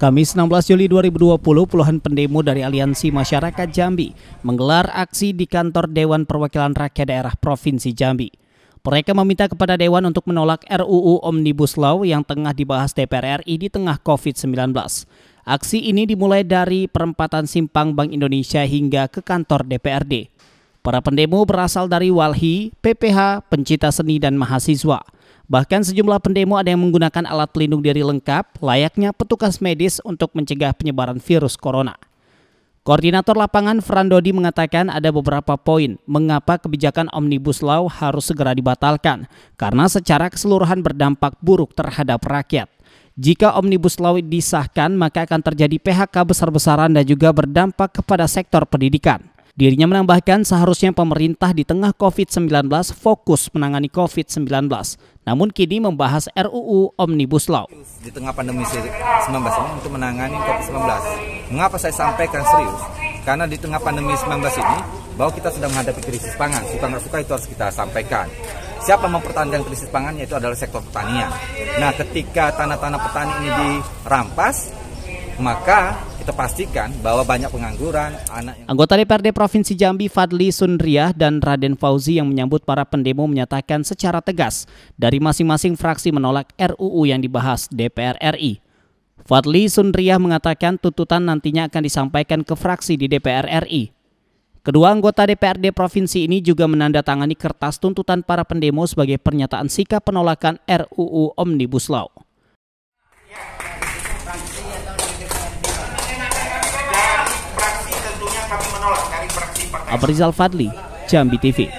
Kamis 16 Juli 2020, puluhan pendemo dari Aliansi Masyarakat Jambi menggelar aksi di kantor Dewan Perwakilan Rakyat Daerah Provinsi Jambi. Mereka meminta kepada Dewan untuk menolak RUU Omnibus Law yang tengah dibahas DPR RI di tengah COVID-19. Aksi ini dimulai dari perempatan Simpang Bank Indonesia hingga ke kantor DPRD. Para pendemo berasal dari Walhi, PPH, pencipta seni, dan mahasiswa. Bahkan sejumlah pendemo ada yang menggunakan alat pelindung diri lengkap layaknya petugas medis untuk mencegah penyebaran virus corona. Koordinator lapangan Frandodi mengatakan ada beberapa poin mengapa kebijakan Omnibus Law harus segera dibatalkan karena secara keseluruhan berdampak buruk terhadap rakyat. Jika Omnibus Law disahkan, maka akan terjadi PHK besar-besaran dan juga berdampak kepada sektor pendidikan. Dirinya menambahkan seharusnya pemerintah di tengah COVID-19 fokus menangani COVID-19, namun kini membahas RUU Omnibus Law. Di tengah pandemi 19 ini untuk menangani COVID-19. Mengapa saya sampaikan serius? Karena di tengah pandemi 19 ini, bahwa kita sedang menghadapi krisis pangan, suka nggak suka itu harus kita sampaikan. Siapa mempertahankan krisis pangan yaitu adalah sektor pertanian. Nah, ketika tanah-tanah petani ini dirampas, maka Pastikan bahwa banyak pengangguran anak yang... Anggota DPRD Provinsi Jambi Fadli Sundriah dan Raden Fauzi yang menyambut para pendemo menyatakan secara tegas dari masing-masing fraksi menolak RUU yang dibahas DPR RI. Fadli Sundriah mengatakan tuntutan nantinya akan disampaikan ke fraksi di DPR RI. Kedua anggota DPRD provinsi ini juga menandatangani kertas tuntutan para pendemo sebagai pernyataan sikap penolakan RUU Omnibus Law. kami menolak Fadli, Jambi TV.